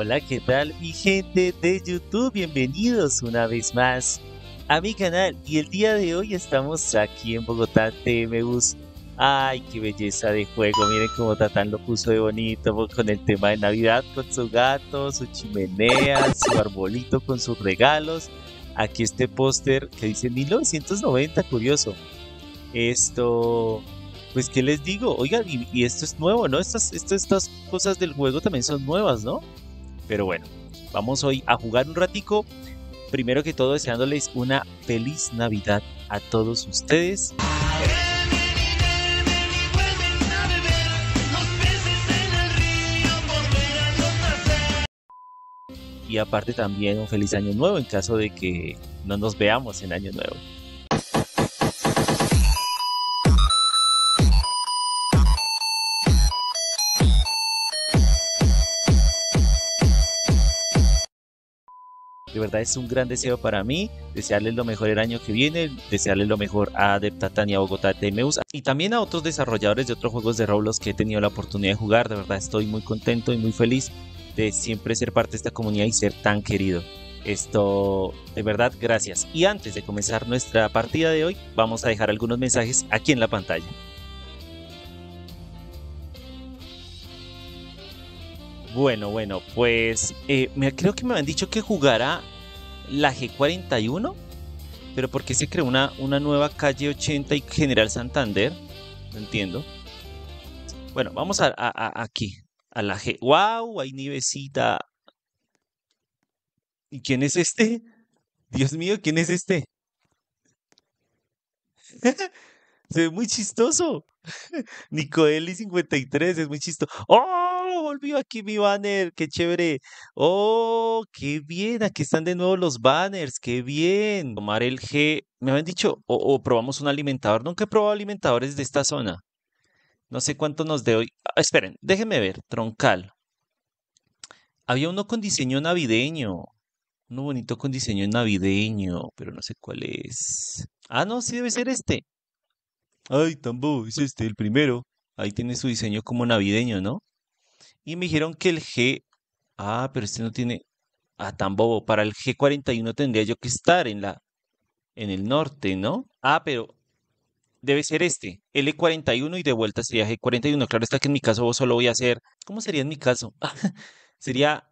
Hola, ¿qué tal mi gente de YouTube? Bienvenidos una vez más a mi canal y el día de hoy estamos aquí en Bogotá TMBus. Ay, qué belleza de juego, miren cómo Tatán lo puso de bonito con el tema de Navidad, con su gato, su chimenea, su arbolito con sus regalos. Aquí este póster que dice 1990, curioso. Esto, pues qué les digo, oigan, y, esto es nuevo, ¿no? Estas, estas, estas cosas del juego también son nuevas, ¿no? Pero bueno, vamos hoy a jugar un ratico. Primero que todo deseándoles una feliz Navidad a todos ustedes. Y aparte también un feliz año nuevo en caso de que no nos veamos en año nuevo. De verdad es un gran deseo para mí, desearles lo mejor el año que viene, desearles lo mejor a Adeptatan y a Bogotá TMUs y también a otros desarrolladores de otros juegos de Roblox que he tenido la oportunidad de jugar. De verdad estoy muy contento y muy feliz de siempre ser parte de esta comunidad y ser tan querido. Esto, de verdad, gracias. Y antes de comenzar nuestra partida de hoy, vamos a dejar algunos mensajes aquí en la pantalla. Bueno, bueno, pues eh, me, creo que me han dicho que jugará la G41, pero ¿por qué se creó una, una nueva calle 80 y General Santander? No entiendo. Bueno, vamos a, aquí, a la G. ¡Wow! Hay nievecita. ¿Y quién es este? Dios mío, ¿quién es este? Se ve muy chistoso. Nicoeli 53, es muy chistoso. ¡Oh! Volvió aquí mi banner, qué chévere. ¡Oh! ¡Qué bien! Aquí están de nuevo los banners, qué bien. Tomar el G. Me habían dicho, o probamos un alimentador. Nunca he probado alimentadores de esta zona. No sé cuánto nos de hoy. Ah, esperen, déjenme ver. Troncal. Había uno con diseño navideño. Uno bonito con diseño navideño, pero no sé cuál es. Ah, no, sí debe ser este ay, Tambo, es pues este, el primero. Ahí tiene su diseño como navideño, ¿no? Y me dijeron que el G, ah, pero este no tiene, ah, bobo. para el G41 tendría yo que estar en la, en el norte, ¿no? Ah, pero debe ser este, L41 e y de vuelta sería G41. Claro está que en mi caso vos solo voy a hacer, ¿cómo sería en mi caso? sería,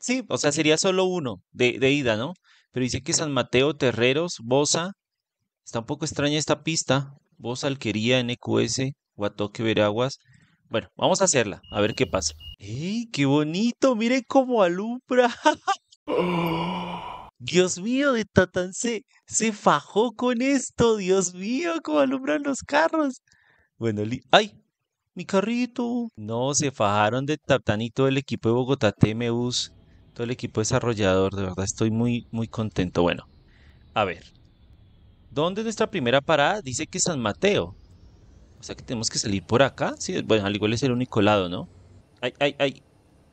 sí, o sea, sería solo uno de, de ida, ¿no? Pero dice que San Mateo, Terreros, Bosa, Está un poco extraña esta pista. Voz Alquería, NQS, Guatoque, Veraguas. Bueno, vamos a hacerla, a ver qué pasa. ¡Ey, qué bonito! ¡Miren cómo alumbra! Dios mío, de Tatán se, fajó con esto. Dios mío, cómo alumbran los carros. Bueno, ¡ay! Mi carrito. No, se fajaron de Tatán y todo el equipo de Bogotá TMUs, todo el equipo desarrollador. De verdad, estoy muy, muy contento. Bueno, a ver. ¿Dónde es nuestra primera parada? Dice que San Mateo. O sea que tenemos que salir por acá. Sí, bueno, al igual es el único lado, ¿no? Ay, ay, ay.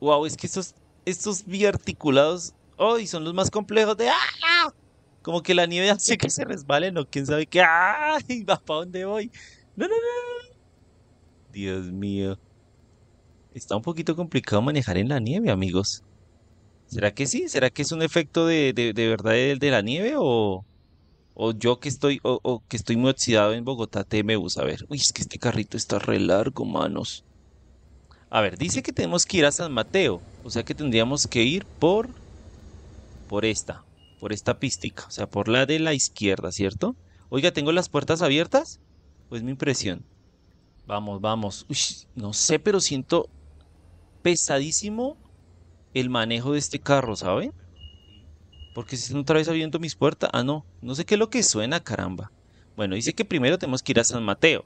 Wow, es que estos, estos biarticulados hoy son los más complejos de. ¡Ah! Como que la nieve hace que se resbalen ¿no? quién sabe qué. ¡Ay! ¿Va para dónde voy? No, no, no. Dios mío. Está un poquito complicado manejar en la nieve, amigos. ¿Será que sí? ¿Será que es un efecto de, verdad de la nieve o, o yo que estoy, o, que estoy muy oxidado en Bogotá, TMU, A ver, uy, es que este carrito está re largo, manos. A ver, dice que tenemos que ir a San Mateo. O sea que tendríamos que ir por, por esta, por esta pista, O sea, por la de la izquierda, ¿cierto? Oiga, ¿tengo las puertas abiertas? Pues mi impresión. Vamos, vamos. Uy, no sé, pero siento pesadísimo el manejo de este carro, ¿saben? Porque si no otra vez abriendo mis puertas. Ah, no. No sé qué es lo que suena, caramba. Bueno, dice que primero tenemos que ir a San Mateo.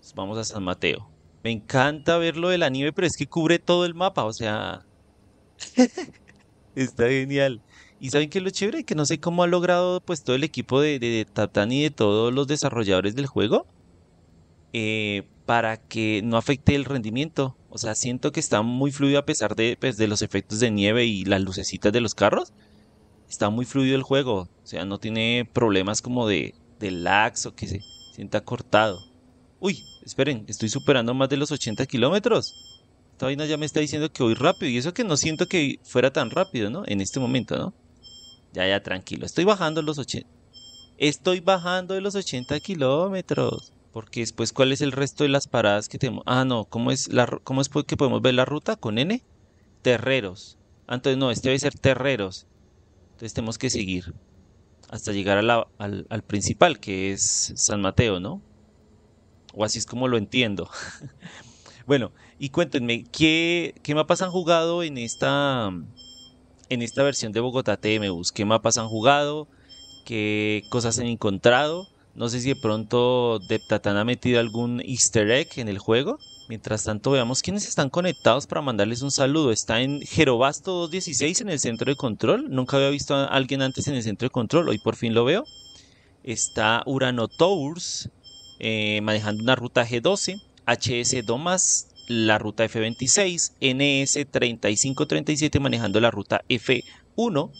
Pues vamos a San Mateo. Me encanta ver lo de la nieve, pero es que cubre todo el mapa. O sea. Está genial. Y saben es lo chévere que no sé cómo ha logrado pues todo el equipo de, de, Tatán y de todos los desarrolladores del juego eh, para que no afecte el rendimiento. O sea, siento que está muy fluido a pesar de, pues, de los efectos de nieve y las lucecitas de los carros está muy fluido el juego, o sea, no tiene problemas como de, de lags o que se sienta cortado. Uy, esperen, estoy superando más de los 80 kilómetros. Esta vaina ya me está diciendo que voy rápido y eso que no siento que fuera tan rápido, ¿no? En este momento, ¿no? Ya, ya, tranquilo, estoy bajando los 80. Estoy bajando de los 80 kilómetros. Porque después, ¿cuál es el resto de las paradas que tenemos? Ah, no, ¿cómo es, la, cómo es que podemos ver la ruta? ¿Con N? Terreros. Ah, entonces, no, este debe ser terreros. Entonces tenemos que seguir hasta llegar al, principal, que es San Mateo, ¿no? O así es como lo entiendo. bueno, y cuéntenme, ¿qué, mapas han jugado en esta, en esta versión de Bogotá TMUs? ¿Qué mapas han jugado? ¿Qué cosas han encontrado? No sé si de pronto Deptatán ha metido algún easter egg en el juego. Mientras tanto, veamos quiénes están conectados para mandarles un saludo. Está en Jerobasto 216 en el centro de control. Nunca había visto a alguien antes en el centro de control. Hoy por fin lo veo. Está Urano Tours eh, manejando una ruta G12. HS Domas la ruta F26. NS 3537 manejando la ruta F1.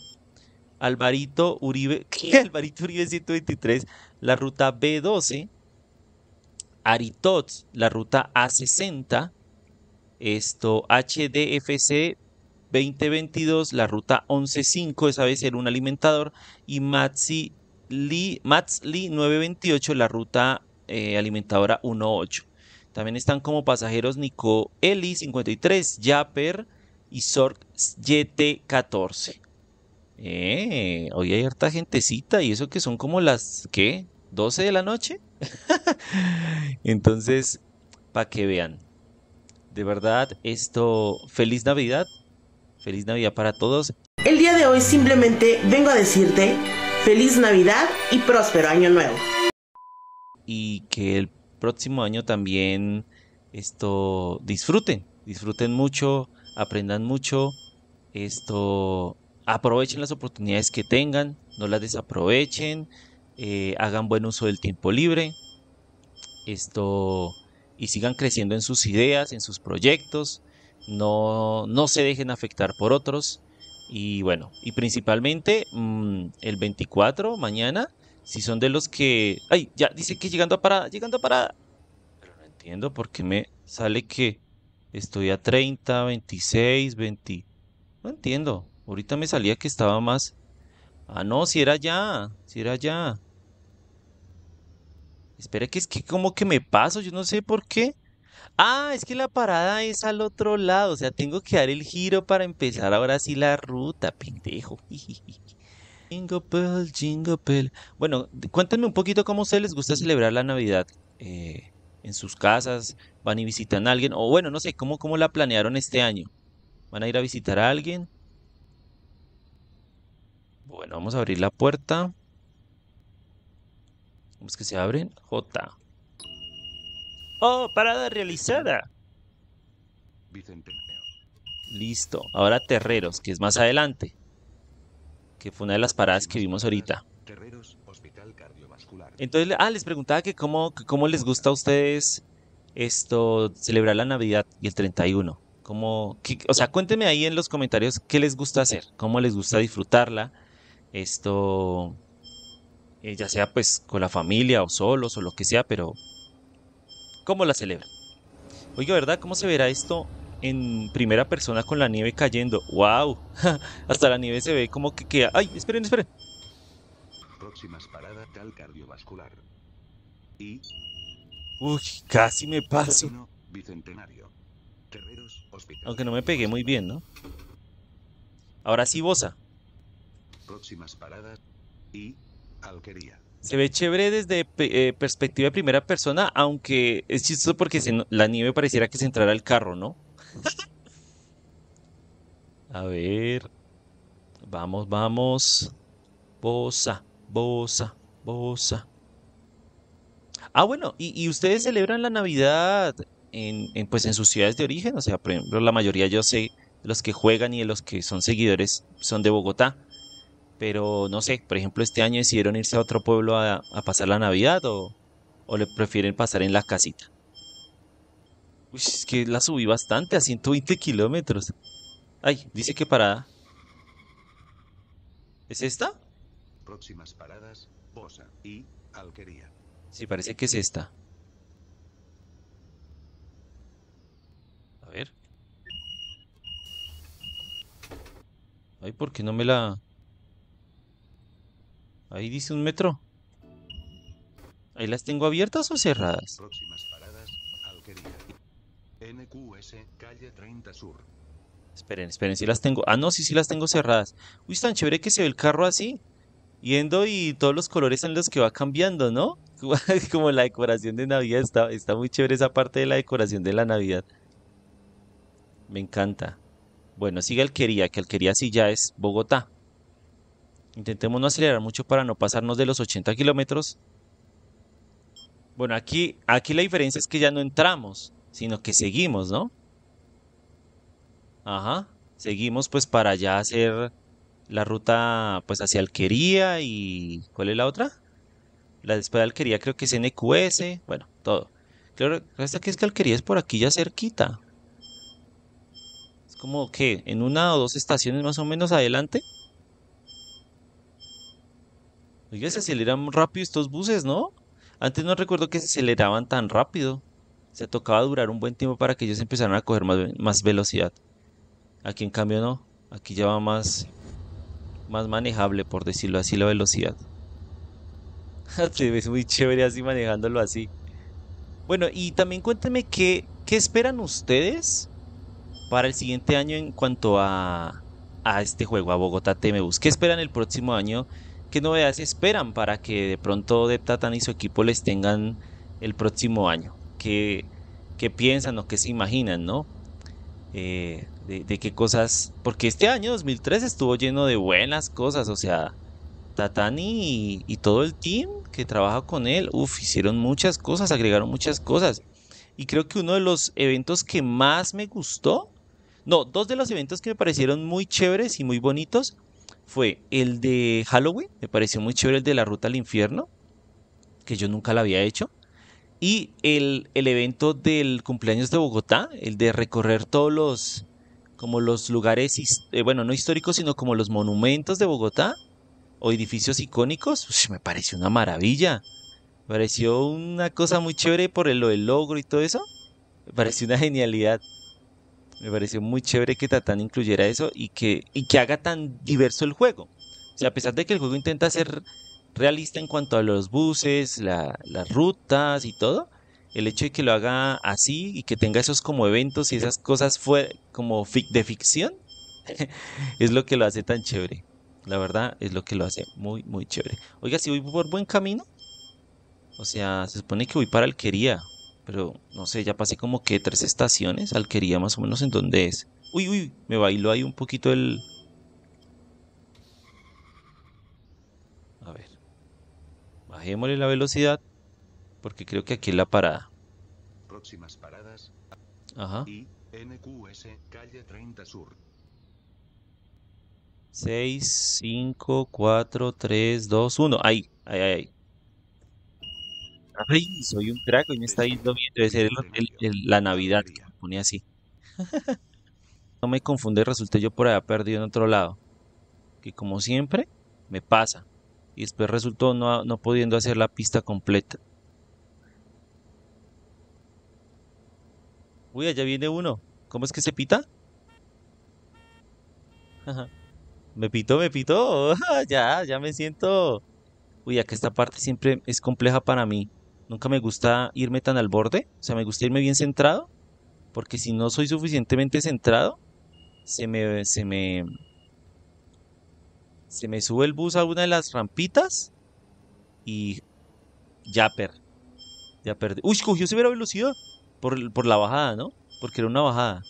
Alvarito Uribe, ¿qué? Alvarito Uribe 123, la ruta B12. Aritots, la ruta A60, esto HDFC 2022, la ruta 115, esa vez era un alimentador, y Matsi Matsli 928, la ruta eh, alimentadora 18. También están como pasajeros Nico Eli 53, Japper y Sorg YT 14. Eh, hoy hay harta gentecita y eso que son como las, ¿qué? ¿12 de la noche? Entonces, para que vean. De verdad, esto, feliz Navidad. Feliz Navidad para todos. El día de hoy simplemente vengo a decirte feliz Navidad y próspero año nuevo. Y que el próximo año también esto disfruten, disfruten mucho, aprendan mucho, esto aprovechen las oportunidades que tengan, no las desaprovechen. Eh, hagan buen uso del tiempo libre esto y sigan creciendo en sus ideas, en sus proyectos, no, se dejen afectar por otros y bueno, y principalmente mm, el 24 mañana, si son de los que, ay, ya dice que llegando a parada, llegando a parada, pero no entiendo por qué me sale que estoy a 30, 26, 20, no entiendo, ahorita me salía que estaba más Ah, no, si era ya, si era ya. Espera, que es que como que me paso, yo no sé por qué. Ah, es que la parada es al otro lado, o sea, tengo que dar el giro para empezar ahora sí la ruta, pendejo. Jingle bell, jingle bell. Bueno, cuéntenme un poquito cómo se les gusta celebrar la Navidad. Eh, en sus casas, van y visitan a alguien, o bueno, no sé, cómo, cómo la planearon este año. ¿Van a ir a visitar a alguien? Bueno, vamos a abrir la puerta. Vamos que se abren? J. ¡Oh! ¡Parada realizada! Listo. Ahora Terreros, que es más adelante. Que fue una de las paradas que vimos ahorita. Terreros, Hospital Cardiovascular. Entonces, ah, les preguntaba que cómo, les gusta a ustedes esto, celebrar la Navidad y el 31. Como, o sea, cuéntenme ahí en los comentarios qué les gusta hacer, cómo les gusta disfrutarla, esto, eh, ya sea pues con la familia o solos o lo que sea, pero ¿cómo la celebran? Oiga, ¿verdad? ¿Cómo se verá esto en primera persona con la nieve cayendo? ¡Wow! Hasta la nieve se ve como que queda... ¡Ay, esperen, esperen! tal cardiovascular. Y... Uy, casi me paso. Aunque no me pegué muy bien, ¿no? Ahora sí, Bosa próximas paradas y Alquería. Se ve chévere desde eh, perspectiva de primera persona, aunque es chistoso porque la nieve pareciera que se entrara al carro, ¿no? A ver. Vamos, vamos. Bosa, bosa, bosa. Ah, bueno, y, ustedes celebran la Navidad en, en, pues, en sus ciudades de origen. O sea, por la mayoría yo sé, los que juegan y los que son seguidores son de Bogotá. Pero no sé, por ejemplo, este año decidieron irse a otro pueblo a, pasar la Navidad o, le prefieren pasar en la casita. Uy, es que la subí bastante, a 120 kilómetros. Ay, dice que parada. ¿Es esta? Próximas paradas, Bosa y Alquería. Sí, parece que es esta. A ver. Ay, ¿por qué no me la...? Ahí dice un metro. ¿Ahí las tengo abiertas o cerradas? Próximas paradas, calle 30 Sur. Esperen, esperen, si sí las tengo. Ah, no, sí, sí las tengo cerradas. Uy, tan chévere que se ve el carro así. Yendo y todos los colores en los que va cambiando, ¿no? Como la decoración de Navidad. Está, está muy chévere esa parte de la decoración de la Navidad. Me encanta. Bueno, sigue Alquería, que Alquería sí ya es Bogotá. Intentemos no acelerar mucho para no pasarnos de los 80 kilómetros. Bueno, aquí, aquí la diferencia es que ya no entramos, sino que seguimos, ¿no? Ajá. Seguimos pues para ya hacer la ruta pues hacia Alquería y... ¿Cuál es la otra? La después de Alquería creo que es NQS, bueno, todo. Claro, ¿esta que es que Alquería es por aquí ya cerquita. Es como que en una o dos estaciones más o menos adelante. Oiga, se aceleran rápido estos buses, ¿no? Antes no recuerdo que se aceleraban tan rápido. Se tocaba durar un buen tiempo para que ellos empezaran a coger más, velocidad. Aquí en cambio no. Aquí ya va más, más manejable, por decirlo así, la velocidad. Ah, te ves muy chévere así manejándolo así. Bueno, y también cuéntenme qué, qué esperan ustedes para el siguiente año en cuanto a, a este juego, a Bogotá TMBus. ¿Qué esperan el próximo año ¿Qué novedades esperan para que de pronto Tatani y su equipo les tengan el próximo año? ¿Qué, piensan o qué se imaginan, no? Eh, de, qué cosas, porque este año 2003 estuvo lleno de buenas cosas, o sea, Tatani y, todo el team que trabaja con él, uff, hicieron muchas cosas, agregaron muchas cosas. Y creo que uno de los eventos que más me gustó, no, dos de los eventos que me parecieron muy chéveres y muy bonitos fue el de Halloween, me pareció muy chévere el de la ruta al infierno, que yo nunca la había hecho. Y el, el evento del cumpleaños de Bogotá, el de recorrer todos los, como los lugares, eh, bueno, no históricos, sino como los monumentos de Bogotá o edificios icónicos, me pareció una maravilla. Me pareció una cosa muy chévere por lo del logro y todo eso. Me pareció una genialidad. Me pareció muy chévere que Tatán incluyera eso y que, y que haga tan diverso el juego. O sea, a pesar de que el juego intenta ser realista en cuanto a los buses, las rutas y todo, el hecho de que lo haga así y que tenga esos como eventos y esas cosas fue como de ficción, es lo que lo hace tan chévere. La verdad es lo que lo hace muy, muy chévere. Oiga, si voy por buen camino, o sea, se supone que voy para Alquería. Pero no sé, ya pasé como que tres estaciones. Alquería más o menos en donde es. Uy, uy, me bailó ahí un poquito el. A ver. Bajémosle la velocidad. Porque creo que aquí es la parada. Próximas paradas. Ajá. Y NQS, calle 30 Sur. 6, 5, 4, 3, 2, 1. Ahí, ahí, ahí soy un crack, y me está yendo bien, debe ser el, la Navidad, que pone así. no me confundí, resulté yo por allá perdido en otro lado, que como siempre, me pasa, y después resultó no, no pudiendo hacer la pista completa. Uy, allá viene uno, ¿cómo es que se pita? me pito, me pito. ya, ya me siento... Uy, acá esta parte siempre es compleja para mí. Nunca me gusta irme tan al borde, o sea, me gusta irme bien centrado, porque si no soy suficientemente centrado, se me, se me, sube el bus a una de las rampitas y ya per, ya Uy, cogió severa velocidad por, por la bajada, ¿no? Porque era una bajada.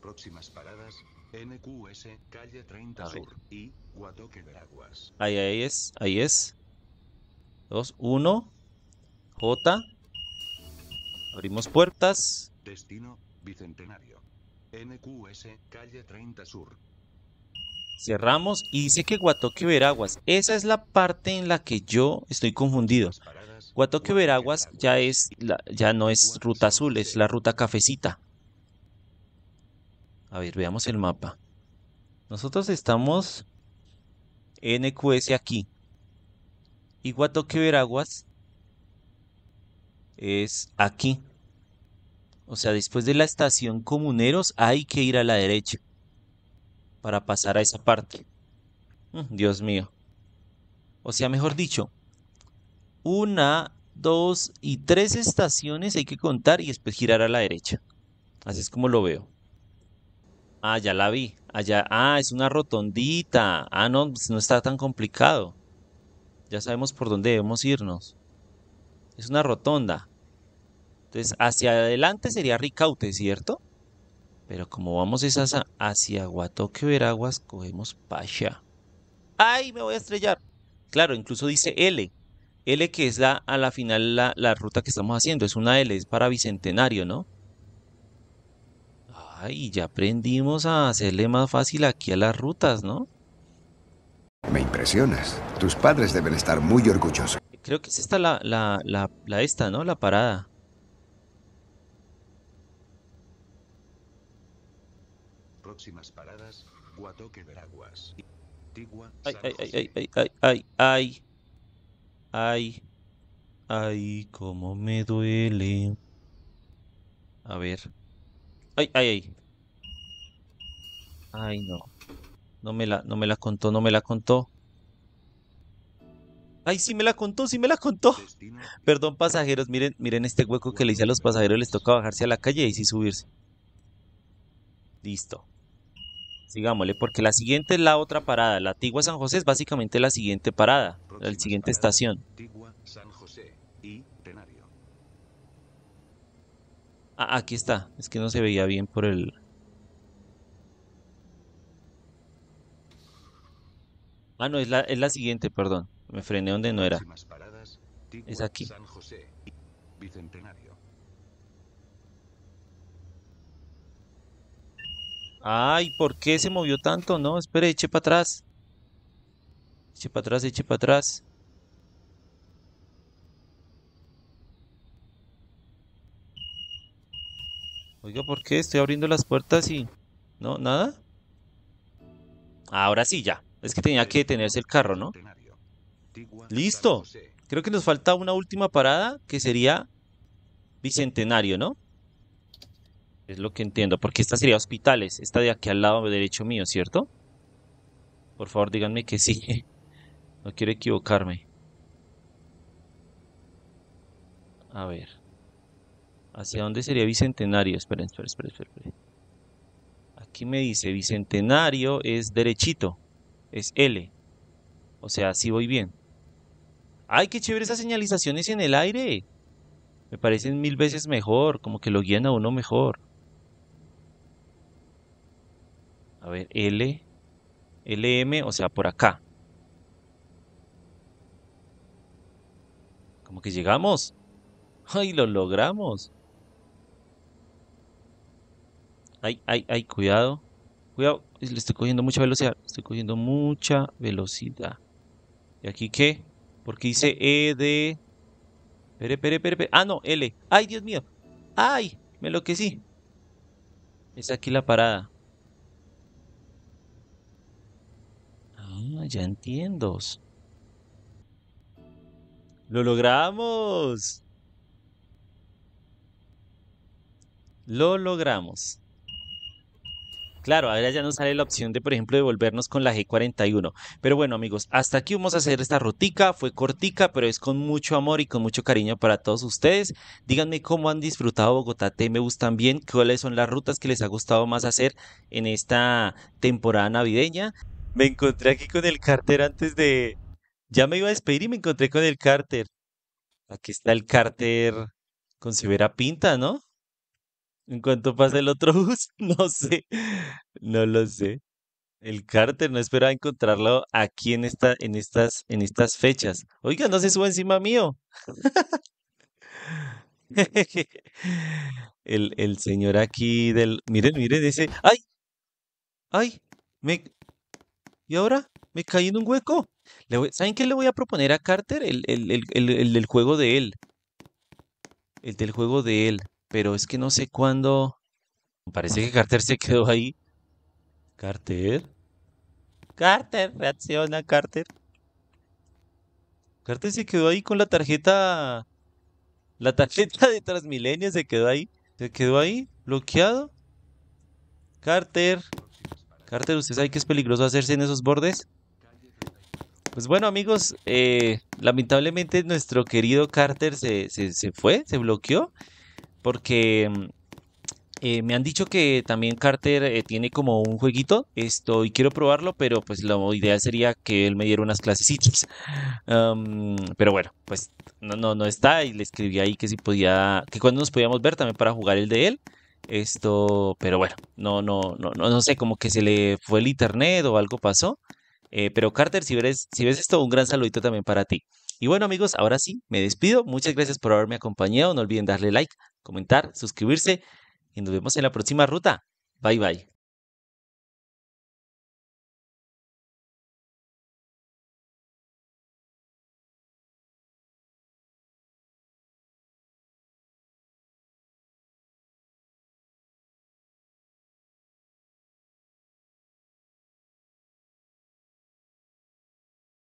Próximas paradas NQS, calle 30 Sur, y Ahí, es, ahí es. 2, 1, J. Abrimos puertas. Destino, Bicentenario. NQS, calle 30 Sur. Cerramos y dice que Guatoque Veraguas. Esa es la parte en la que yo estoy confundido. Guatoque Veraguas ya es ya no es ruta azul, es la ruta cafecita. A ver, veamos el mapa. Nosotros estamos en NQS aquí. Y Guatoque Veraguas es aquí. O sea, después de la estación Comuneros hay que ir a la derecha para pasar a esa parte. Mm, Dios mío. O sea, mejor dicho, una, dos y tres estaciones hay que contar y después girar a la derecha. Así es como lo veo. Ah, ya la vi. Allá, ah, ah, es una rotondita. Ah, no, pues no está tan complicado. Ya sabemos por dónde debemos irnos. Es una rotonda. Entonces, hacia adelante sería Ricaute, ¿cierto? Pero como vamos hacia, hacia Guatoque, Veraguas, cogemos Pasha. ¡Ay, me voy a estrellar! Claro, incluso dice L. L que es la, a la final la, la ruta que estamos haciendo. Es una L, es para Bicentenario, ¿no? Y ya aprendimos a hacerle más fácil aquí a las rutas, ¿no? Me impresionas. Tus padres deben estar muy orgullosos. Creo que es esta la, esta, ¿no? La parada. Próximas paradas, Guatoque Veraguas. ay, ay, ay, ay, ay, ay, ay, ay, ay, cómo me duele. A ver. Ay, ay, ay. Ay, no. No me la, no me la contó, no me la contó. Ay, sí me la contó, sí me la contó. Perdón, pasajeros, miren, miren este hueco que le hice a los pasajeros, les toca bajarse a la calle y sí subirse. Listo. Sigámosle, porque la siguiente es la otra parada. La Antigua San José es básicamente la siguiente parada, la siguiente estación. San José Ah, aquí está. Es que no se veía bien por el... Ah, no, es la, es la siguiente, perdón. Me frené donde no era. es aquí. Ay, ¿por qué se movió tanto? No, espere, eche para atrás. Eche para atrás, eche para atrás. Oiga, ¿por qué? Estoy abriendo las puertas y... ¿No? ¿Nada? Ahora sí, ya. Es que tenía que detenerse el carro, ¿no? Listo. Creo que nos falta una última parada que sería Bicentenario, ¿no? Es lo que entiendo, porque esta sería hospitales, esta de aquí al lado derecho mío, ¿cierto? Por favor, díganme que sí. No quiero equivocarme. A ver. ¿Hacia dónde sería bicentenario? Esperen, esperen, esperen, esperen. Aquí me dice, bicentenario es derechito, es L. O sea, sí voy bien. ¡Ay, qué chévere esas señalizaciones en el aire! Me parecen mil veces mejor, como que lo guían a uno mejor. A ver, L, LM, o sea, por acá. Como que llegamos. ¡Ay, lo logramos! Ay, ay, ay, cuidado. Cuidado, le estoy cogiendo mucha velocidad. Estoy cogiendo mucha velocidad. ¿Y aquí qué? Porque dice E D? Pere, pere, pere, Ah, no, L. Ay, Dios mío. Ay, me lo que sí. Es aquí la parada. Ah, ya entiendo. ¡Lo logramos! Lo logramos. Claro, ahora ya nos sale la opción de, por ejemplo, de volvernos con la G41. Pero bueno, amigos, hasta aquí vamos a hacer esta rutica. Fue cortica, pero es con mucho amor y con mucho cariño para todos ustedes. Díganme cómo han disfrutado Bogotá me gustan bien? cuáles son las rutas que les ha gustado más hacer en esta temporada navideña. Me encontré aquí con el cárter antes de... Ya me iba a despedir y me encontré con el cárter. Aquí está el cárter con severa pinta, ¿no? En cuanto pasa el otro bus, no sé, no lo sé. El Carter no esperaba encontrarlo aquí en, esta, en, estas, en estas fechas. Oiga, no se suba encima mío. El, señor aquí del... Miren, miren, dice... ¡Ay! ¡Ay! Me... ¿Y ahora? Me caí en un hueco. ¿Saben qué le voy a proponer a Carter? El, el, el del juego de él. El del juego de él pero es que no sé cuándo. Parece que Carter se quedó ahí. ¿Carter? Carter, reacciona, Carter. Carter se quedó ahí con la tarjeta. La tarjeta de Transmilenio se quedó ahí. Se quedó ahí, bloqueado. Carter. Carter, ¿usted sabe que es peligroso hacerse en esos bordes? Pues bueno, amigos, eh, lamentablemente nuestro querido Carter se, se, se fue, se bloqueó porque mm, eh, me han dicho que también Carter eh, tiene como un jueguito, esto, y quiero probarlo, pero pues la idea sería que él me diera unas clases. pero bueno, pues no, no, no está, y le escribí ahí que si podía, que cuando nos podíamos ver también para jugar el de él. Esto, pero bueno, no, no, no, no, sé, como que se le fue el internet o algo pasó. Eh, pero Carter, si ves, si ves esto, un gran saludito también para ti. Y bueno amigos, ahora sí, me despido. Muchas gracias por haberme acompañado. No olviden darle like, comentar, suscribirse y nos vemos en la próxima ruta. Bye bye.